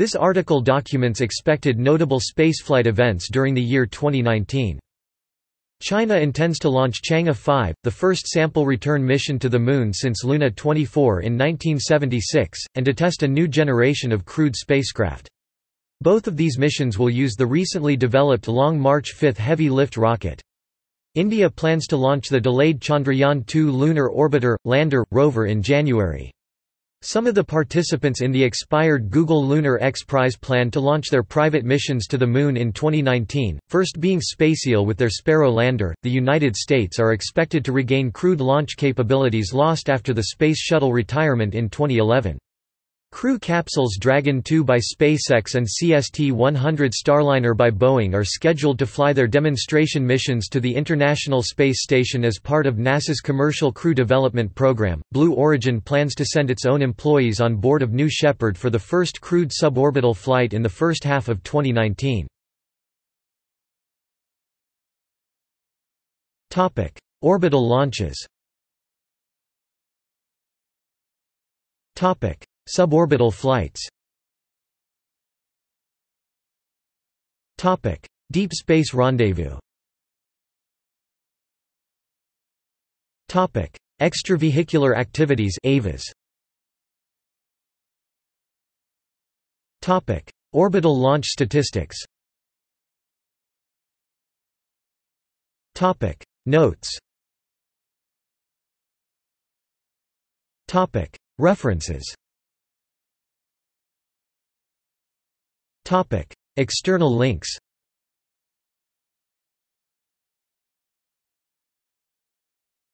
This article documents expected notable spaceflight events during the year 2019. China intends to launch Chang'e 5, the first sample return mission to the Moon since Luna 24 in 1976, and to test a new generation of crewed spacecraft. Both of these missions will use the recently developed Long March 5 heavy lift rocket. India plans to launch the delayed Chandrayaan-2 lunar orbiter, lander, rover in January. Some of the participants in the expired Google Lunar X Prize plan to launch their private missions to the Moon in 2019, first being Spatial with their Sparrow lander. The United States are expected to regain crewed launch capabilities lost after the Space Shuttle retirement in 2011. Crew capsules Dragon 2 by SpaceX and CST-100 Starliner by Boeing are scheduled to fly their demonstration missions to the International Space Station as part of NASA's Commercial Crew Development Program. Blue Origin plans to send its own employees on board of New Shepard for the first crewed suborbital flight in the first half of 2019. Topic: Orbital launches. Topic: Suborbital flights Deep Space Rendezvous Extravehicular activities AVAs. Orbital launch statistics Notes References External links